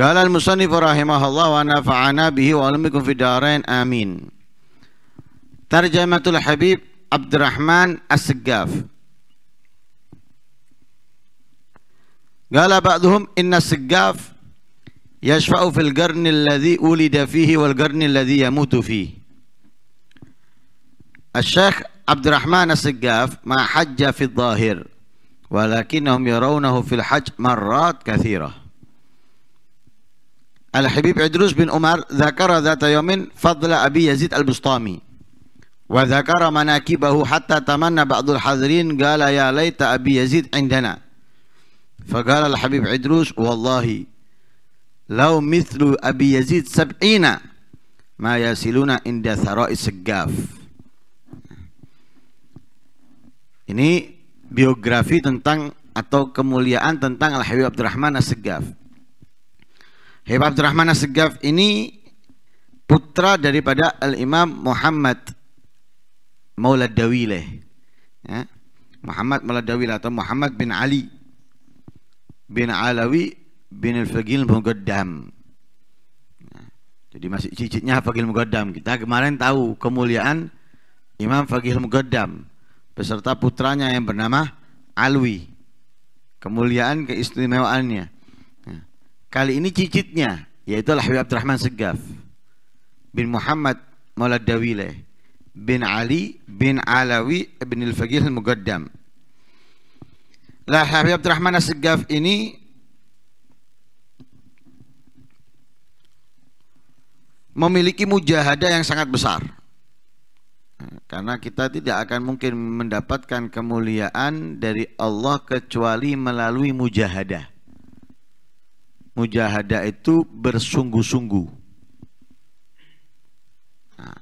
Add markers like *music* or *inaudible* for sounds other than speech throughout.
قال المصنف رحمه الله ونفعنا به وعلمكم في الدارين آمين ترجمة الحبيب عبد الرحمن السقاف قال بعضهم إن السقاف يشفع في القرن الذي ولد فيه والقرن الذي يموت فيه الشيخ عبد الرحمن السقاف ما حج في الظاهر ولكنهم يرونه في الحج مرات كثيره Al-Habib Idrus bin Umar dzakara dzata yawmin fadla Abi Yazid Al-Bustami wa dzakara manakibahu hatta tamanna ba'dul hadirin qala ya laita Abi Yazid indana فقال الحبيب عدروس والله لو مثل أبي Yazid سبعين ما يصلون عند ثراء السقاف ini biografi tentang atau kemuliaan tentang Al-Habib Abdurrahman As-Segaf. Habib Abdurrahman Assegaf segaf ini putra daripada Al-Imam Muhammad Maulad Dawile. Ya. Muhammad Maulad Dawile atau Muhammad bin Ali bin Alawi bin Al-Fagil Mugaddam. Ya. jadi masih cicitnya Fagil Mugaddam. Kita kemarin tahu kemuliaan Imam Fagil Mugaddam beserta putranya yang bernama Alwi. Kemuliaan keistimewaannya. Kali ini cicitnya yaitu Habib Abdurrahman Segaf bin Muhammad Maulad Dawileh bin Ali bin Alawi bin al fagih Al-Mugaddam. Lah Habib Abdurrahman Segaf ini memiliki mujahadah yang sangat besar. Karena kita tidak akan mungkin mendapatkan kemuliaan dari Allah kecuali melalui mujahadah mujahadah itu bersungguh-sungguh. Nah,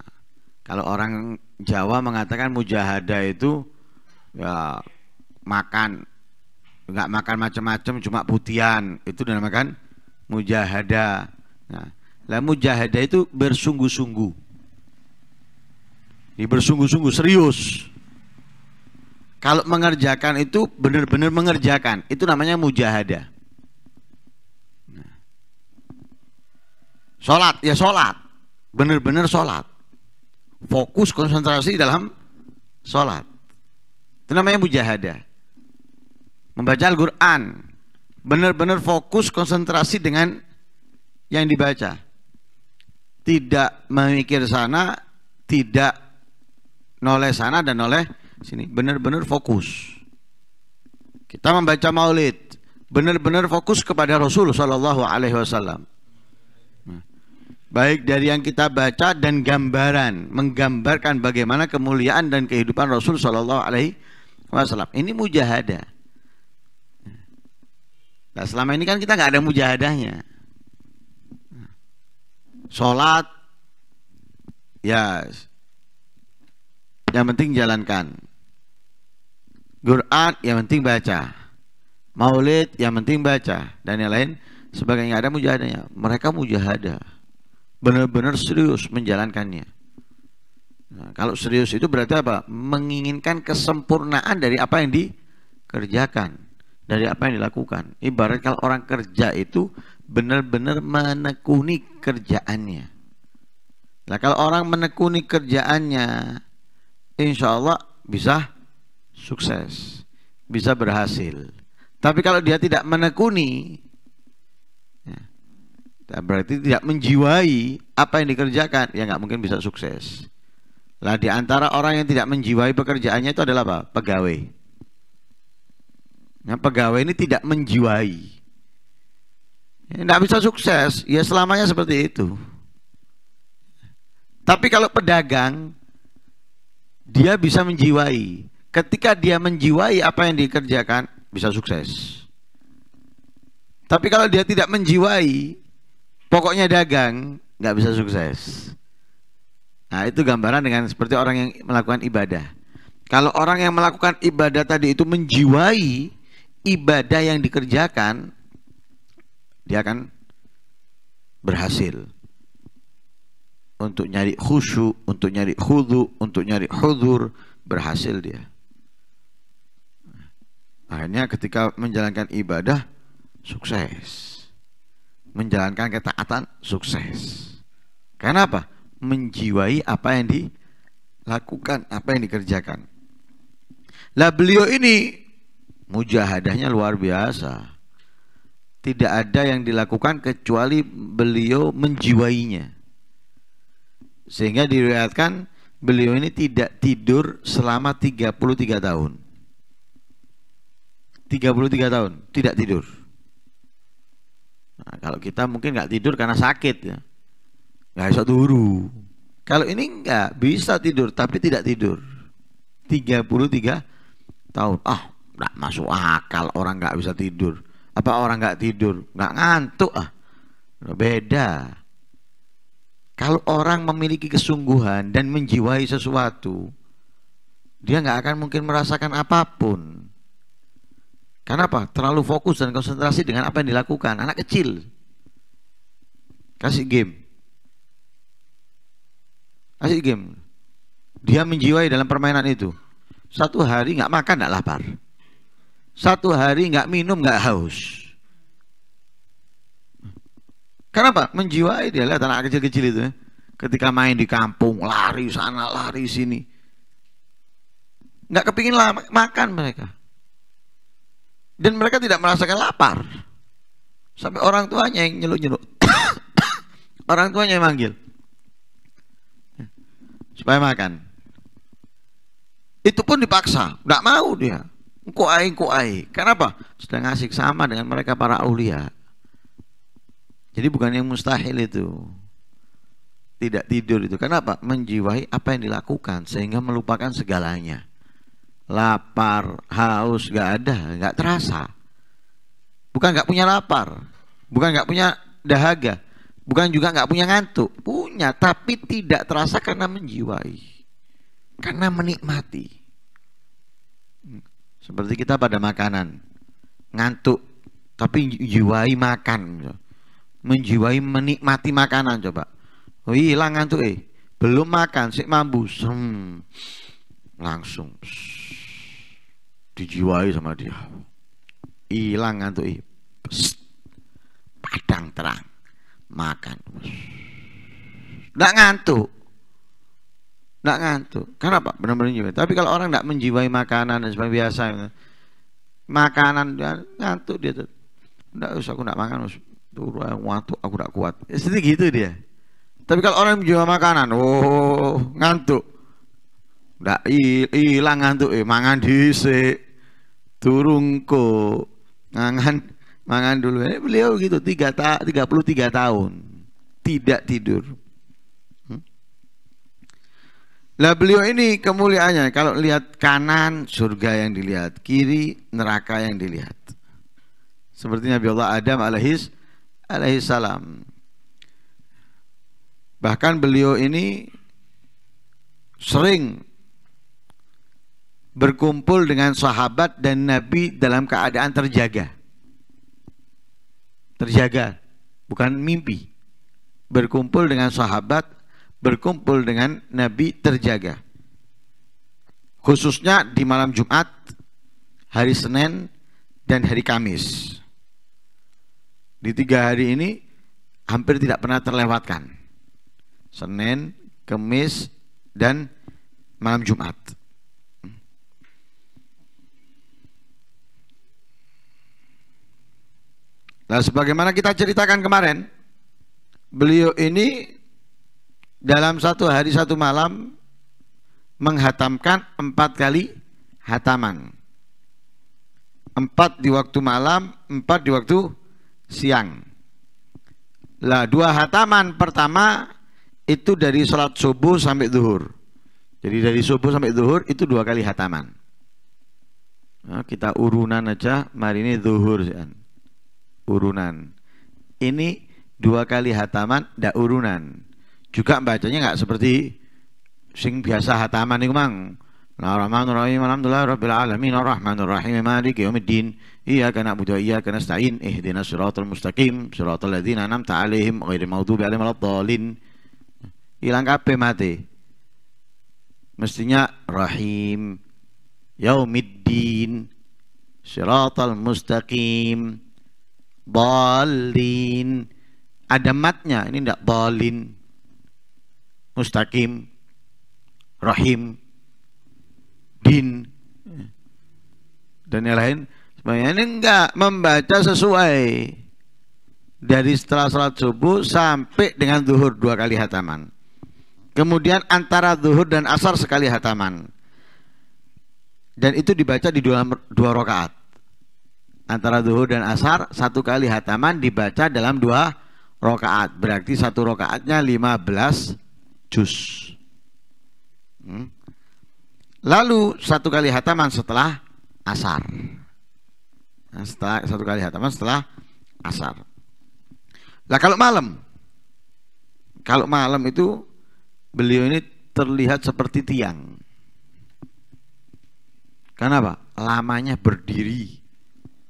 kalau orang Jawa mengatakan mujahadah itu ya makan nggak makan macam-macam cuma putian itu dinamakan mujahadah. Nah, lah mujahadah itu bersungguh-sungguh. Ini bersungguh-sungguh serius. Kalau mengerjakan itu benar-benar mengerjakan, itu namanya mujahadah. Sholat, ya sholat. Benar-benar sholat. Fokus konsentrasi dalam sholat. Itu namanya mujahadah. Membaca Al-Quran. Benar-benar fokus konsentrasi dengan yang dibaca. Tidak memikir sana, tidak noleh sana dan noleh sini. Benar-benar fokus. Kita membaca maulid. Benar-benar fokus kepada Rasul Shallallahu Alaihi Wasallam baik dari yang kita baca dan gambaran menggambarkan bagaimana kemuliaan dan kehidupan Rasul Shallallahu Alaihi Wasallam ini mujahada. nah selama ini kan kita nggak ada mujahadahnya sholat ya yang penting jalankan Quran yang penting baca Maulid yang penting baca dan yang lain sebagainya ada mujahadahnya mereka mujahadah benar-benar serius menjalankannya. Nah, kalau serius itu berarti apa? Menginginkan kesempurnaan dari apa yang dikerjakan, dari apa yang dilakukan. Ibarat kalau orang kerja itu benar-benar menekuni kerjaannya. Nah, kalau orang menekuni kerjaannya, insya Allah bisa sukses, bisa berhasil. Tapi kalau dia tidak menekuni, ya, dan nah, berarti tidak menjiwai apa yang dikerjakan, ya nggak mungkin bisa sukses. Lah di antara orang yang tidak menjiwai pekerjaannya itu adalah apa? Pegawai. Nah, pegawai ini tidak menjiwai. Tidak ya, bisa sukses, ya selamanya seperti itu. Tapi kalau pedagang, dia bisa menjiwai. Ketika dia menjiwai apa yang dikerjakan, bisa sukses. Tapi kalau dia tidak menjiwai, pokoknya dagang nggak bisa sukses nah itu gambaran dengan seperti orang yang melakukan ibadah kalau orang yang melakukan ibadah tadi itu menjiwai ibadah yang dikerjakan dia akan berhasil untuk nyari khusyuk, untuk nyari khudu, untuk nyari hudur berhasil dia. Akhirnya ketika menjalankan ibadah sukses menjalankan ketaatan sukses. Karena apa? Menjiwai apa yang dilakukan, apa yang dikerjakan. Lah beliau ini mujahadahnya luar biasa. Tidak ada yang dilakukan kecuali beliau menjiwainya. Sehingga diriwayatkan beliau ini tidak tidur selama 33 tahun. 33 tahun tidak tidur. Nah, kalau kita mungkin nggak tidur karena sakit ya, nggak bisa turu. Kalau ini nggak bisa tidur tapi tidak tidur. 33 tahun. Ah, nggak masuk akal orang nggak bisa tidur. Apa orang nggak tidur? Nggak ngantuk ah. Nah, beda. Kalau orang memiliki kesungguhan dan menjiwai sesuatu, dia nggak akan mungkin merasakan apapun. Karena apa? Terlalu fokus dan konsentrasi dengan apa yang dilakukan. Anak kecil. Kasih game. Kasih game. Dia menjiwai dalam permainan itu. Satu hari nggak makan nggak lapar. Satu hari nggak minum nggak haus. Kenapa? Menjiwai dia lihat anak kecil-kecil itu. Ya. Ketika main di kampung, lari sana, lari sini. Nggak kepingin makan mereka dan mereka tidak merasakan lapar. Sampai orang tuanya yang nyeluk-nyeluk. *coughs* orang tuanya yang manggil. Supaya makan. Itu pun dipaksa. Tidak mau dia. Kuai, kuai. Kenapa? Sedang asik sama dengan mereka para aulia. Jadi bukan yang mustahil itu. Tidak tidur itu. Kenapa? Menjiwai apa yang dilakukan sehingga melupakan segalanya lapar, haus gak ada, gak terasa. Bukan gak punya lapar, bukan gak punya dahaga, bukan juga gak punya ngantuk, punya tapi tidak terasa karena menjiwai, karena menikmati. Hmm, seperti kita pada makanan, ngantuk tapi jiwai makan, menjiwai menikmati makanan coba. Oh hilang ngantuk eh, belum makan sih mambu, hmm langsung dijiwai sama dia hilang ngantuk padang terang makan nggak ngantuk nggak ngantuk kenapa apa benar-benar jiwai tapi kalau orang nggak menjiwai makanan dan seperti biasa ya. makanan ya, ngantuk dia tuh nggak usah aku nggak makan turu ngantuk aku nggak kuat ya, gitu dia tapi kalau orang menjual makanan oh ngantuk Ndak ilang eh mangan dhisik. Durung kok mangan mangan dulu. Eh, beliau gitu tiga ta 33 tahun tidak tidur. Hmm? Lah hmm? beliau ini kemuliaannya kalau lihat kanan surga yang dilihat, kiri neraka yang dilihat. Seperti Nabi Allah Adam alaihis alaihis salam. Bahkan beliau ini sering berkumpul dengan sahabat dan Nabi dalam keadaan terjaga. Terjaga, bukan mimpi. Berkumpul dengan sahabat, berkumpul dengan Nabi terjaga. Khususnya di malam Jumat, hari Senin, dan hari Kamis. Di tiga hari ini hampir tidak pernah terlewatkan. Senin, Kamis, dan malam Jumat. Nah, sebagaimana kita ceritakan kemarin, beliau ini dalam satu hari satu malam menghatamkan empat kali hataman. Empat di waktu malam, empat di waktu siang. Lah dua hataman pertama itu dari sholat subuh sampai duhur. Jadi dari subuh sampai duhur itu dua kali hataman. Nah, kita urunan aja, mari ini duhur urunan. Ini dua kali hataman ndak urunan. Juga bacanya nggak seperti sing biasa hataman itu mang. Nah, Rahmanirrahim, alhamdulillah, rabbil alamin, arrahmanur Rahim, maliki yaumiddin. Iyyaka na'budu wa iyyaka nasta'in. Ihdinas shiratal mustaqim, shiratal ladzina an'amta 'alaihim ghairil maghdubi 'alaihim waladdallin. Hilang kabeh mate Mestinya Rahim, Yaumiddin, Shiratal mustaqim. Bolin, Ada matnya, ini tidak Bolin, Mustaqim. Rahim. Din. Dan yang lain. Sebenarnya ini enggak membaca sesuai. Dari setelah sholat subuh sampai dengan zuhur dua kali hataman. Kemudian antara zuhur dan asar sekali hataman. Dan itu dibaca di dua, dua rakaat antara duhur dan asar satu kali hataman dibaca dalam dua rokaat berarti satu rokaatnya 15 juz hmm. lalu satu kali hataman setelah asar nah, setelah satu kali hataman setelah asar lah kalau malam kalau malam itu beliau ini terlihat seperti tiang karena apa? Lamanya berdiri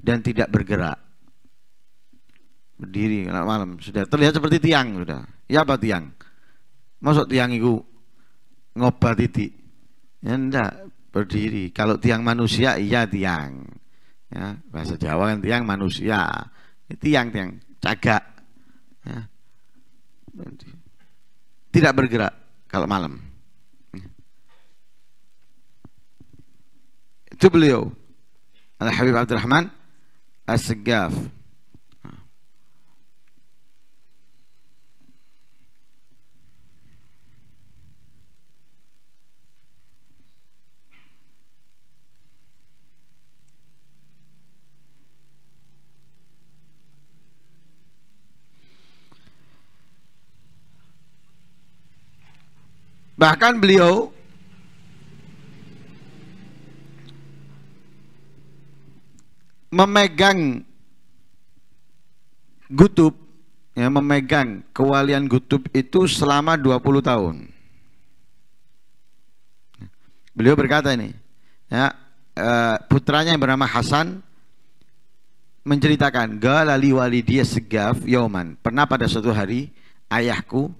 dan tidak bergerak. Berdiri anak malam sudah terlihat seperti tiang sudah. Ya apa tiang? Masuk tiang itu ngobat titik. Ya enggak, berdiri. Kalau tiang manusia iya tiang. Ya, bahasa Jawa kan tiang manusia. Tiang-tiang cagak. Ya. Tidak bergerak kalau malam. Itu beliau Al Habib Abdurrahman Asgaf Bahkan beliau memegang gutub ya memegang kewalian gutub itu selama 20 tahun. Beliau berkata ini, ya, eh, putranya yang bernama Hasan menceritakan galali wali dia segaf yoman Pernah pada suatu hari ayahku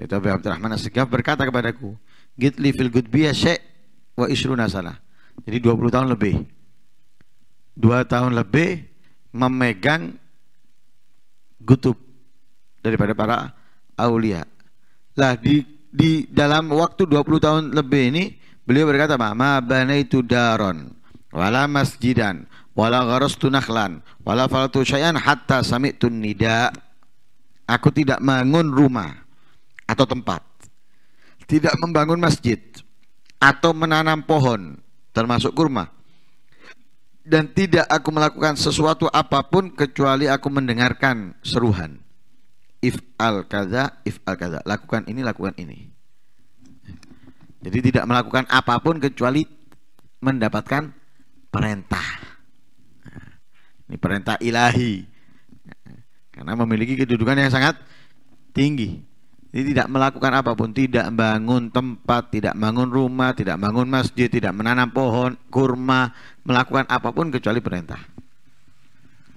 yaitu Abu Abdurrahman Segaf berkata kepadaku, "Gitli fil gutbiya syek' wa isruna salah." Jadi 20 tahun lebih dua tahun lebih memegang gutub daripada para aulia. Lah di di dalam waktu 20 tahun lebih ini beliau berkata ma itu daron wala masjidan wala gharastu nakhlan wala falatu syai'an hatta sami'tu nida aku tidak bangun rumah atau tempat tidak membangun masjid atau menanam pohon termasuk kurma dan tidak aku melakukan sesuatu apapun kecuali aku mendengarkan seruhan if al kaza if al kaza lakukan ini lakukan ini jadi tidak melakukan apapun kecuali mendapatkan perintah ini perintah ilahi karena memiliki kedudukan yang sangat tinggi jadi tidak melakukan apapun, tidak bangun tempat, tidak bangun rumah, tidak bangun masjid, tidak menanam pohon, kurma, melakukan apapun kecuali perintah.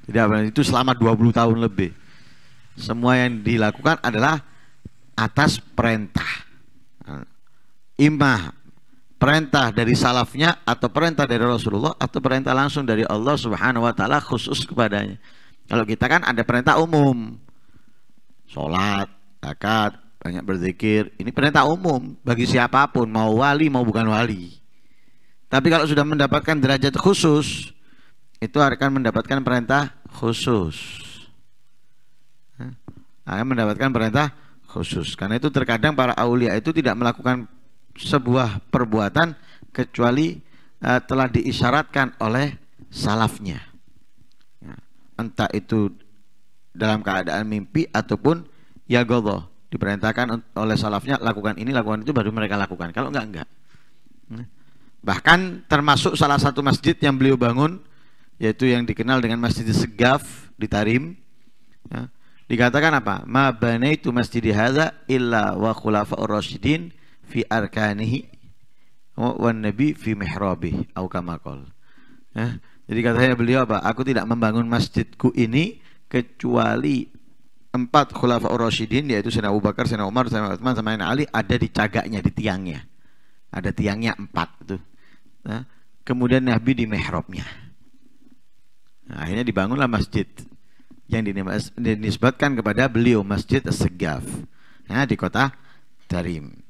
Tidak itu selama 20 tahun lebih. Semua yang dilakukan adalah atas perintah. Imah perintah dari salafnya atau perintah dari Rasulullah atau perintah langsung dari Allah Subhanahu wa taala khusus kepadanya. Kalau kita kan ada perintah umum. Salat, zakat, banyak berzikir. Ini perintah umum bagi siapapun, mau wali mau bukan wali. Tapi kalau sudah mendapatkan derajat khusus, itu akan mendapatkan perintah khusus. Akan mendapatkan perintah khusus. Karena itu terkadang para aulia itu tidak melakukan sebuah perbuatan kecuali uh, telah diisyaratkan oleh salafnya. Ya. Entah itu dalam keadaan mimpi ataupun ya Allah diperintahkan oleh salafnya lakukan ini lakukan itu baru mereka lakukan kalau enggak enggak bahkan termasuk salah satu masjid yang beliau bangun yaitu yang dikenal dengan masjid Segaf di Tarim ya. dikatakan apa ma itu masjid hadza illa wa khulafa rasyidin fi arkanihi wa nabi fi mihrabi au kama ya. jadi katanya beliau apa aku tidak membangun masjidku ini kecuali empat khulafa Rasyidin yaitu Sina Abu Bakar, Sina Umar, Sina Uthman, Sina Ali ada di cagaknya, di tiangnya. Ada tiangnya empat tuh. Nah, kemudian Nabi di mihrabnya. Nah, akhirnya dibangunlah masjid yang dinisbatkan kepada beliau Masjid segaf nah, di kota Tarim.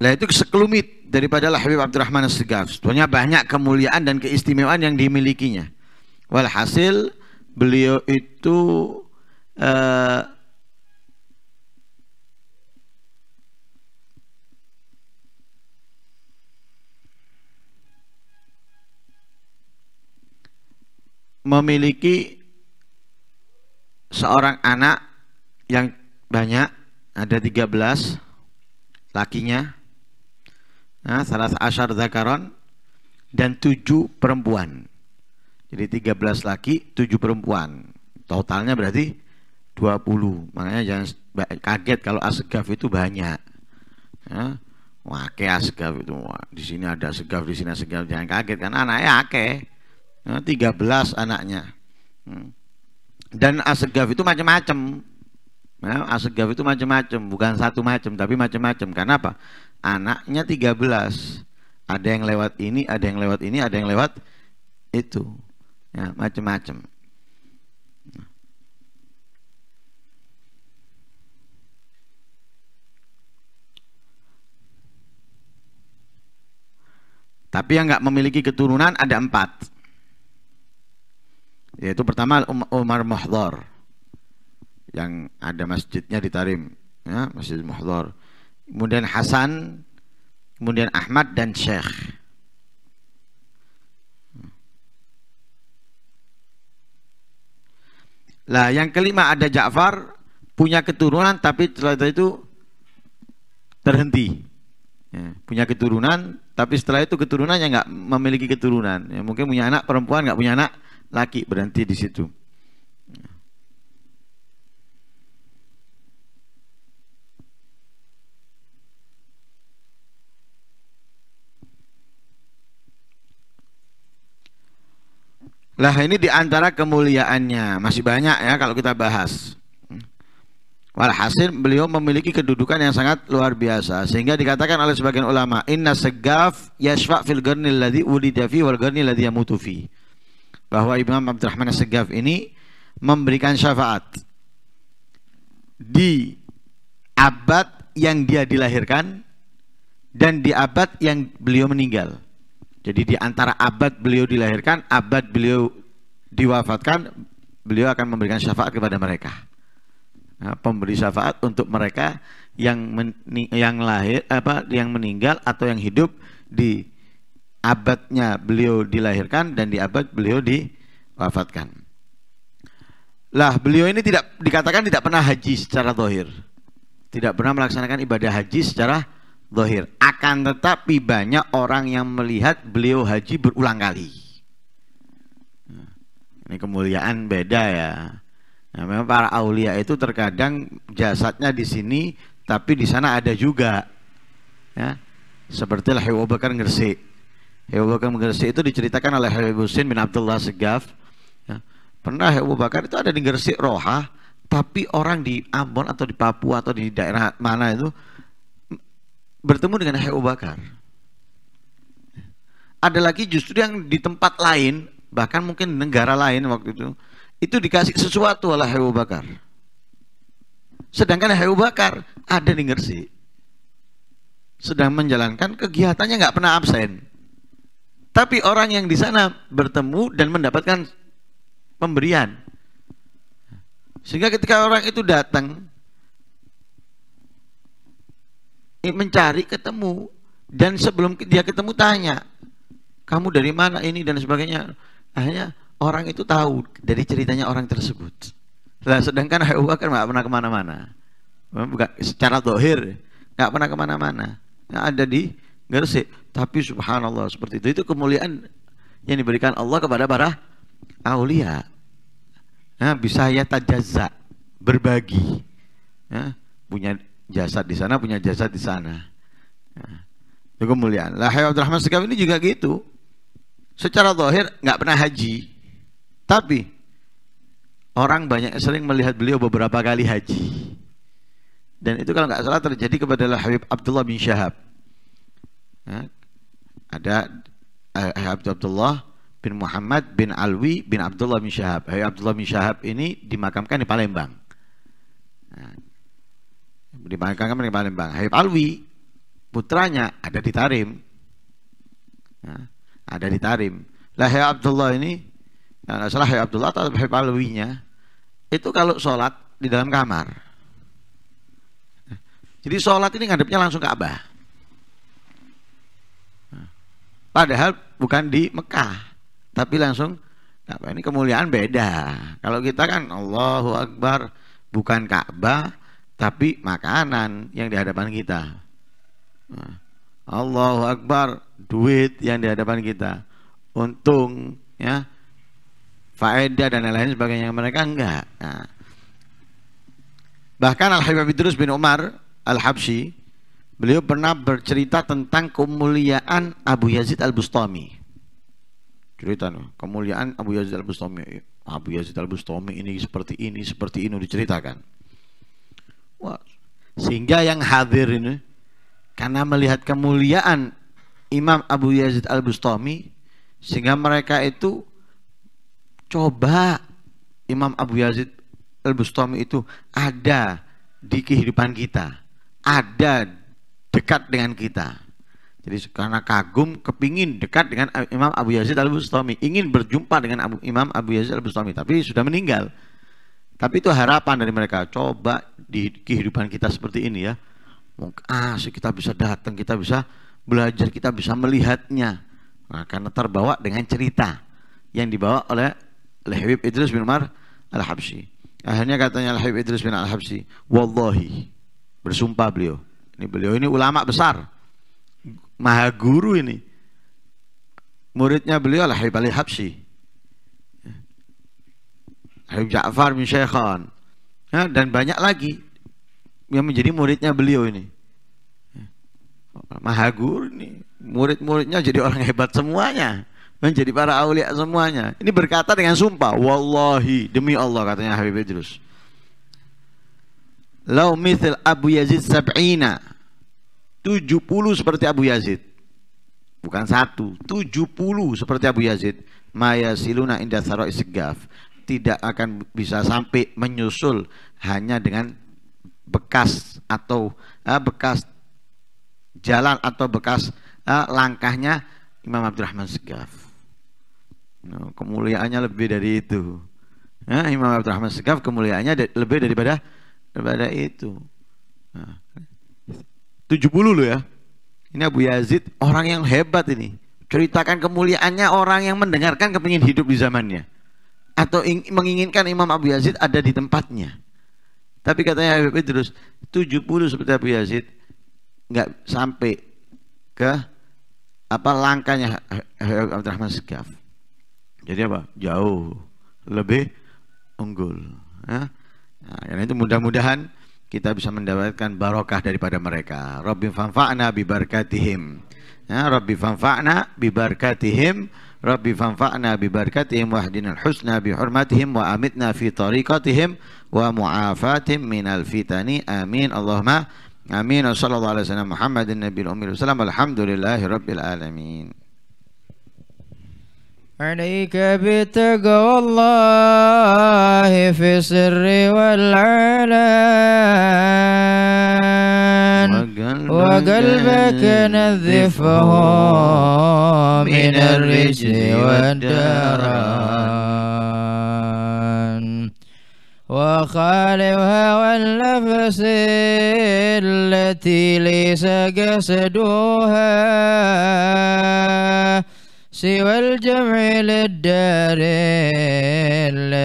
Nah itu sekelumit daripada Habib Abdurrahman segaf Sebenarnya banyak kemuliaan dan keistimewaan yang dimilikinya. Walhasil beliau itu eh, memiliki seorang anak yang banyak ada tiga 13 lakinya nah, salah asyar zakaron dan tujuh perempuan jadi tiga belas laki tujuh perempuan totalnya berarti dua puluh makanya jangan kaget kalau asgaf itu banyak ya. wah ke asgaf itu wah, di sini ada asgaf di sini asgaf jangan kaget kan anaknya ake ya, belas anaknya hmm. dan asgaf itu macam-macam Nah, ya, asgaf itu macam-macam bukan satu macam tapi macam-macam karena apa anaknya 13 ada yang lewat ini ada yang lewat ini ada yang lewat itu ya, macam-macam Tapi yang nggak memiliki keturunan ada empat. Yaitu pertama Umar Mohdor yang ada masjidnya di Tarim, ya, Masjid Mohdor kemudian Hasan, kemudian Ahmad dan Syekh. Lah yang kelima ada Ja'far punya keturunan tapi setelah itu terhenti. Ya, punya keturunan tapi setelah itu keturunannya nggak memiliki keturunan. Ya, mungkin punya anak perempuan nggak punya anak laki berhenti di situ. Lah ini diantara kemuliaannya masih banyak ya kalau kita bahas. Walhasil beliau memiliki kedudukan yang sangat luar biasa sehingga dikatakan oleh sebagian ulama inna segaf yashfa fil garnil ladhi ulidafi wal garnil ladhi yamutufi Bahwa Imam Abdurrahman Segaf ini memberikan syafaat di abad yang dia dilahirkan dan di abad yang beliau meninggal. Jadi di antara abad beliau dilahirkan, abad beliau diwafatkan, beliau akan memberikan syafaat kepada mereka. Nah, pemberi syafaat untuk mereka yang yang lahir apa yang meninggal atau yang hidup di abadnya beliau dilahirkan dan di abad beliau diwafatkan. Lah, beliau ini tidak dikatakan tidak pernah haji secara dohir. Tidak pernah melaksanakan ibadah haji secara Zahir. Akan tetapi banyak orang yang melihat beliau haji berulang kali. Hmm. Ini kemuliaan beda ya. Nah, memang para aulia itu terkadang jasadnya di sini, tapi di sana ada juga. Ya. Seperti lah Hewa Bakar Ngersi. Hewa Bakar Ngersi itu diceritakan oleh Habib Husin bin Abdullah Segaf. Ya. Pernah Hewa Bakar itu ada di ngersik Roha, tapi orang di Ambon atau di Papua atau di daerah mana itu bertemu dengan Abu Bakar. Ada lagi justru yang di tempat lain, bahkan mungkin negara lain waktu itu, itu dikasih sesuatu oleh Abu Bakar. Sedangkan Abu Bakar ada di Ngersi. Sedang menjalankan kegiatannya nggak pernah absen. Tapi orang yang di sana bertemu dan mendapatkan pemberian. Sehingga ketika orang itu datang, Eh, mencari ketemu dan sebelum dia ketemu tanya kamu dari mana ini dan sebagainya akhirnya orang itu tahu dari ceritanya orang tersebut nah, sedangkan Abu kan nggak pernah kemana-mana bukan secara dohir nggak pernah kemana-mana nggak ada di Gresik tapi subhanallah seperti itu itu kemuliaan yang diberikan Allah kepada para aulia nah, bisa ya tajazza berbagi nah, punya jasad di sana punya jasad di sana nah, itu kemuliaan lah Abdul Rahman Sekaf ini juga gitu secara zahir nggak pernah haji tapi orang banyak sering melihat beliau beberapa kali haji dan itu kalau nggak salah terjadi kepada Habib Abdullah bin Syahab nah, ada eh, Abdullah bin Muhammad bin Alwi bin Abdullah bin Syahab. Habib Abdullah bin Syahab ini dimakamkan di Palembang. Nah, dimakamkan di Palembang. Habib Alwi putranya ada di Tarim. Ya, ada di Tarim. Lah Abdullah ini ya, salah Habib Abdullah atau Habib nya itu kalau sholat di dalam kamar. Jadi sholat ini ngadepnya langsung ke Abah. Padahal bukan di Mekah, tapi langsung Ini kemuliaan beda. Kalau kita kan Allahu Akbar bukan Ka'bah, tapi makanan yang di hadapan kita. Nah, Allahu Akbar, duit yang di hadapan kita, untung, ya, faedah dan lain-lain sebagainya. Mereka enggak. Nah. Bahkan Al Habib Idrus bin Umar Al Habsyi beliau pernah bercerita tentang kemuliaan Abu Yazid Al Bustami. Cerita nih, kemuliaan Abu Yazid Al Bustami. Abu Yazid Al Bustami ini seperti ini, seperti ini diceritakan. Wah. Sehingga yang hadir ini karena melihat kemuliaan Imam Abu Yazid Al-Bustami sehingga mereka itu coba Imam Abu Yazid Al-Bustami itu ada di kehidupan kita, ada dekat dengan kita. Jadi karena kagum, kepingin dekat dengan Imam Abu Yazid Al-Bustami, ingin berjumpa dengan Abu, Imam Abu Yazid Al-Bustami, tapi sudah meninggal. Tapi itu harapan dari mereka. Coba di kehidupan kita seperti ini ya. Ah, kita bisa datang, kita bisa belajar, kita bisa melihatnya. Nah, karena terbawa dengan cerita yang dibawa oleh al Idris bin Umar al Habsi. Akhirnya katanya al Idris bin al Habsi, "Wallahi." Bersumpah beliau. Ini beliau ini ulama besar. Maha guru ini. Muridnya beliau al habsi Habsi. Habib Ja'far bin Syekhan ya, dan banyak lagi yang menjadi muridnya beliau ini ya. Mahagur ini murid-muridnya jadi orang hebat semuanya menjadi para aulia semuanya ini berkata dengan sumpah wallahi demi Allah katanya Habib Idrus lau mithil Abu Yazid sab'ina 70 seperti Abu Yazid bukan satu 70 seperti Abu Yazid Maya siluna indah saro isigaf tidak akan bisa sampai menyusul hanya dengan bekas atau uh, bekas jalan atau bekas uh, langkahnya Imam Abdurrahman Segaf. Nah, kemuliaannya lebih dari itu. Nah, Imam Abdurrahman Segaf kemuliaannya lebih daripada daripada itu. Nah, 70 loh ya. Ini Abu Yazid orang yang hebat ini. Ceritakan kemuliaannya orang yang mendengarkan kepingin hidup di zamannya atau menginginkan Imam Abu Yazid ada di tempatnya. Tapi katanya Habib Idrus 70 seperti Abu Yazid nggak sampai ke apa langkahnya Abdurrahman Segaf. Jadi apa? Jauh lebih unggul. Ya. Nah, karena itu mudah-mudahan kita bisa mendapatkan barokah daripada mereka. Rabbi fanfa'na bi barakatihim. Ya, Rabbi fanfa'na bi barakatihim ربي فانفعنا ببركتهم واهدنا الحسنى بحرمتهم وامتنا في طريقتهم ومعافاتهم من الفتن امين اللهم امين وصلى الله على سيدنا محمد النبي الامي والسلام الحمد لله رب العالمين عليك بتقوى الله في السر والعلان وقلبك نذفه من الرجل والدران وخالف هوى النفس التي ليس قصدها سوى الجمع للدار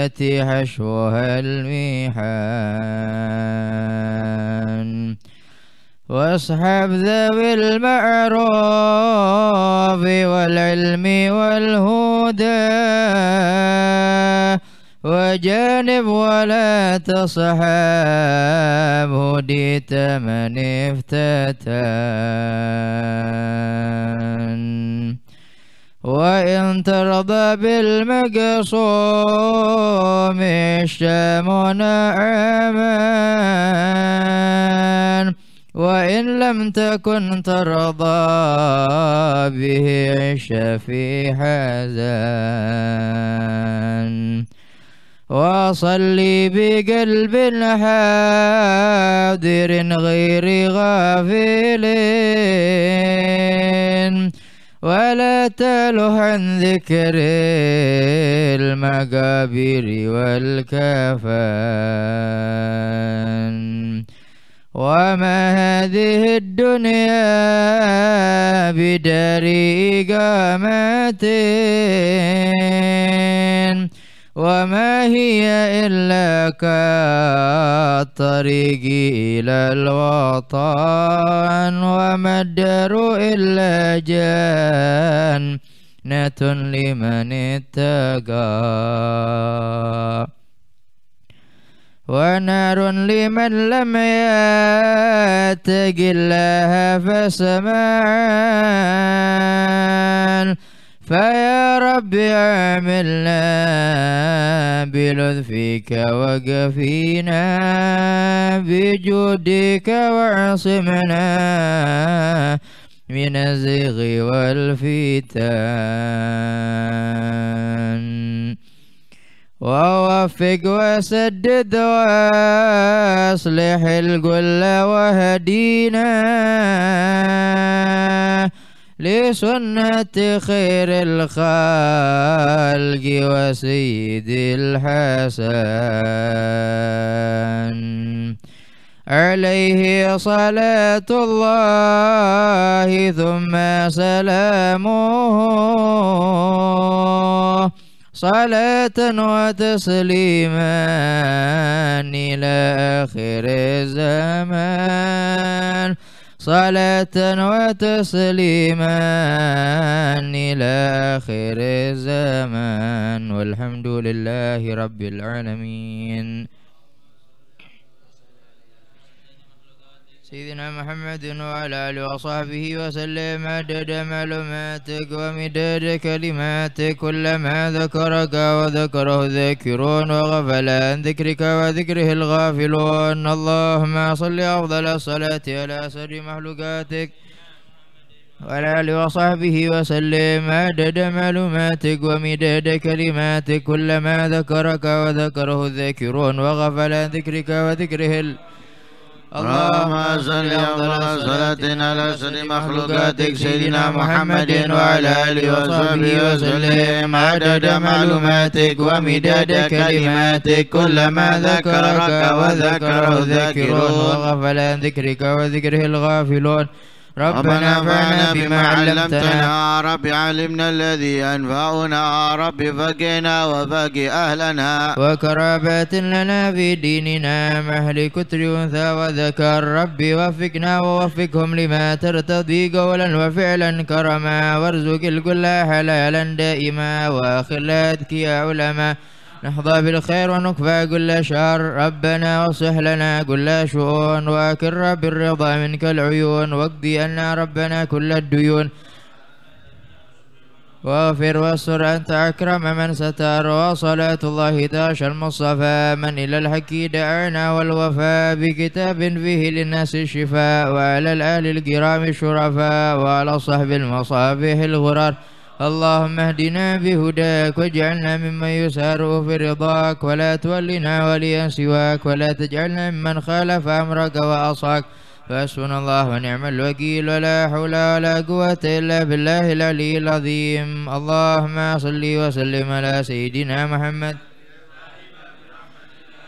التي حشوها الميحان واصحاب ذوي المعروف والعلم والهدى وجانب ولا تصحاب هديت من افتتان وإن ترضى بالمقصوم الشام نعمان وإن لم تكن ترضى به عش في حزان وصلي بقلب حاضر غير غافل ولا تله عن ذكر المقابر والكفان وما هذه الدنيا بدار إقامة وما هي إلا كالطريق إلى الوطن وما الدار إلا جنة لمن اتقى ونار لمن لم يتق الله فسمان فيا رب اعملنا بلطفك وقفينا بجودك واعصمنا من الزغ والفتان ووفق وسدد واصلح الكل وهدينا لسنة خير الخلق وسيد الحسن عليه صلاة الله ثم سلامه صلاة وتسليما إلى آخر الزمان صلاة وتسليما إلى آخر الزمان والحمد لله رب العالمين سيدنا محمد وعلى آله وصحبه وسلم عدد معلوماتك ومداد كلماتك كلما ذكرك وذكره الذاكرون وغفل عن ذكرك وذكره الغافلون اللهم صل أفضل الصلاة على سر مخلوقاتك وعلى آله وصحبه وسلم عدد معلوماتك ومداد كلماتك كلما ذكرك وذكره الذاكرون وغفل عن ذكرك وذكره الغافلون اللهم صل على صلاتنا على سيد مخلوقاتك سيدنا محمد وعلى اله وصحبه وسلم عدد معلوماتك ومداد كلماتك كلما ذكرك وذكره الذاكرون وغفل عن ذكرك وذكره الغافلون ربنا فعنا بما علمتنا رب علمنا الذي أنفعنا رب فقنا وفق أهلنا وكرابات لنا في ديننا مهل كتر أنثى وذكر رب وفقنا ووفقهم لما ترتضي قولا وفعلا كرما وارزق الكل حلالا دائما وآخر يا علماء علما نحظى بالخير ونكفى كل شر ربنا وصح لنا كل شؤون وأكر بالرضا منك العيون واقضي لنا ربنا كل الديون واغفر واستر أنت أكرم من ستر وصلاة الله داش المصطفى من إلى الحق دعانا والوفاء بكتاب فيه للناس الشفاء وعلى الأهل الكرام الشرفاء وعلى صحب المصابيح الغرار اللهم اهدنا بهداك واجعلنا ممن يسار في رضاك ولا تولنا وليا سواك ولا تجعلنا ممن خالف أمرك وعصاك فحسبنا الله ونعم الوكيل ولا حول ولا قوة إلا بالله العلي العظيم اللهم صل وسلم على سيدنا محمد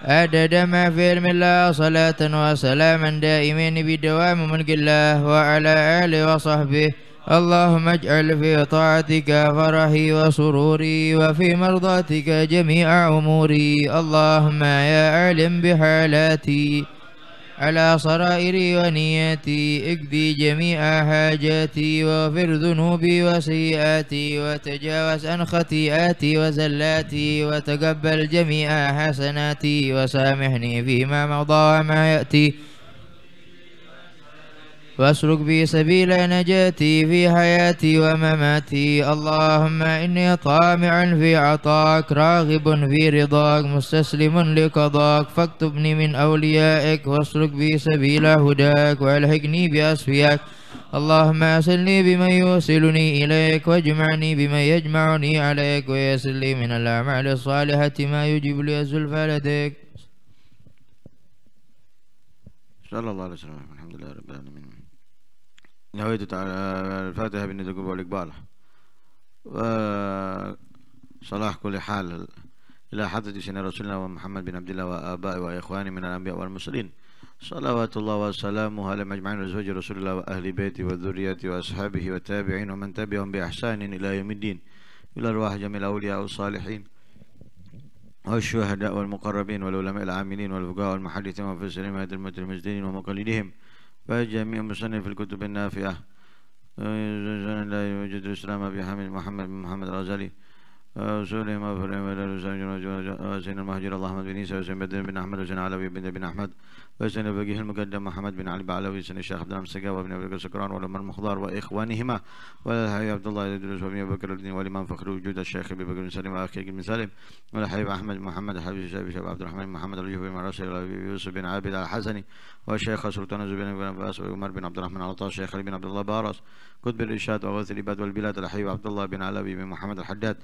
عدد ما في علم الله صلاة وسلاما دائمين بدوام ملك الله وعلى آله وصحبه اللهم اجعل في طاعتك فرحي وسروري وفي مرضاتك جميع أموري اللهم يا أعلم بحالاتي على صرائري ونياتي اقضي جميع حاجاتي واغفر ذنوبي وسيئاتي وتجاوز عن خطيئاتي وزلاتي وتقبل جميع حسناتي وسامحني فيما مضى وما يأتي واسلك بي سبيل نجاتي في حياتي ومماتي اللهم إني طامع في عطاك راغب في رضاك مستسلم لقضاك فاكتبني من أوليائك واسلك بي سبيل هداك والحقني بأسفياك اللهم أسلني بمن يوصلني إليك واجمعني بمن يجمعني عليك ويسر لي من الأعمال الصالحة ما يجيب لي الزلفى لديك صلى الله عليه وسلم الحمد لله رب العالمين نويت الفاتحة بالندق والإقبال وصلاح كل حال إلى حضرة سيدنا رسولنا ومحمد بن عبد الله وآبائه وإخوانه من الأنبياء والمرسلين صلوات الله وسلامه على مجمعين وزوج رسول الله وأهل بيته وذريته وأصحابه والتابعين ومن تبعهم بإحسان إلى يوم الدين إلى أرواح جميع الأولياء والصالحين والشهداء والمقربين والعلماء العاملين والفقهاء والمحدثين والمفسرين وهدى المتلمذين ومقلدهم بجميع مصنف الكتب النافعة آه، لا يوجد الإسلام أبي حامد محمد بن محمد الغزالي سليم أفرم بدل زين المهجر المهاجر اللهم بن عيسى وسلم بدر بن أحمد وسلم علوي بن بن أحمد وسلم الفقيه المقدم محمد بن علي بعلوي زين الشيخ عبد الحميد السقا وابن أبي سكران والأمر المخضار وإخوانهما والحي عبد الله يدرس وابن أبي بكر الدين والإمام فخر وجود الشيخ أبي بكر بن سليم وأخي بن سالم والحبيب أحمد محمد حبيب شاب شاب عبد الرحمن محمد اليوف بن راشد يوسف بن عابد الحسني والشيخ سلطان زبير بن عباس وعمر بن عبد الرحمن عطاء الشيخ علي بن عبد الله بارس قطب الإرشاد وغوث الإباد والبلاد الحبيب عبد الله بن علوي بن محمد الحداد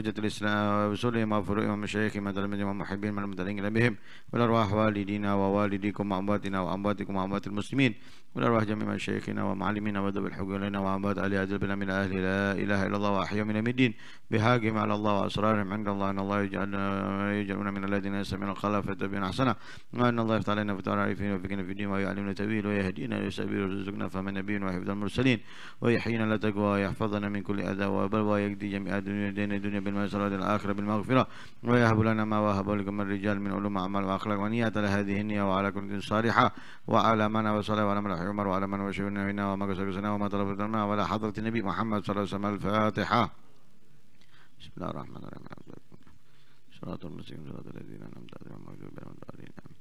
حجة الإسلام وسلم وفرؤهم مشايخهم وتلاميذهم ومحبين من المتلين بهم والأرواح والدينا ووالديكم وأمواتنا وأمواتكم وأموات المسلمين والأرواح جميع مشايخنا ومعلمينا وذوي الحق لنا وعباد علي أجل بنا من أهل لا إله إلا الله وأحيا من الدين بهاجم على الله وأسرارهم عند الله أن الله يجعلنا يجعلنا من الذين يستمعون القول فتبعون أحسنه وأن الله يفتح علينا فتح عارفين وفقنا في الدين ويعلمنا تأويل ويهدينا للسبيل ويرزقنا فمن نبينا وحفظ المرسلين ويحيينا لا تقوى ويحفظنا من كل أذى وبل ويقضي جميع الدنيا دين الدنيا بالمسرة الآخرة بالمغفرة ويهب لنا ما وهب لكم الرجال من علوم أعمال وأخلاق ونيات على هذه النية وعلى كل صالحة وعلى من وصلى وعلى من صالح عمر وعلى من وشهد منا وما كسرنا وما تلفظنا وعلى حضرة النبي محمد صلى الله عليه وسلم الفاتحة بسم الله الرحمن الرحيم صراط المستقيم صراط الذين أنعمت عليهم غير المغضوب عليهم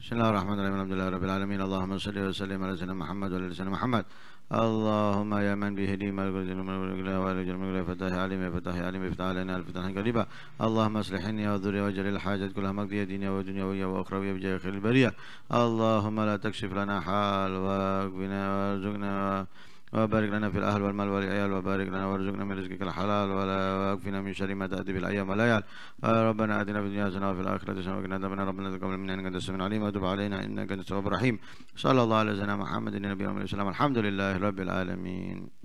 بسم الله الرحمن الرحيم الحمد لله رب العالمين اللهم صل وسلم على سيدنا محمد وعلى سيدنا محمد اللهم يا من به لي ملك الجنوب ملك الجنوب وعلى جنوب ملك فتح عليم فتح عليم افتح علينا الفتح قريبا اللهم اصلحني وذري واجعل الحاجات كلها مقضية دنيا ودنيوية وأخروية بجاه خير البرية اللهم لا تكشف لنا حال واكفنا وارزقنا وبارك لنا في الأهل والمال والعيال وبارك لنا وارزقنا من رزقك الحلال ولا واكفنا من شر ما تأتي بالأيام والليال ربنا آتنا في الدنيا حسنة وفي الآخرة حسنة وقنا عذاب النار ربنا تقبل منا إنك أنت السميع العليم وتب علينا إنك أنت التواب الرحيم صلى الله على سيدنا محمد النبي والسلام الحمد لله رب العالمين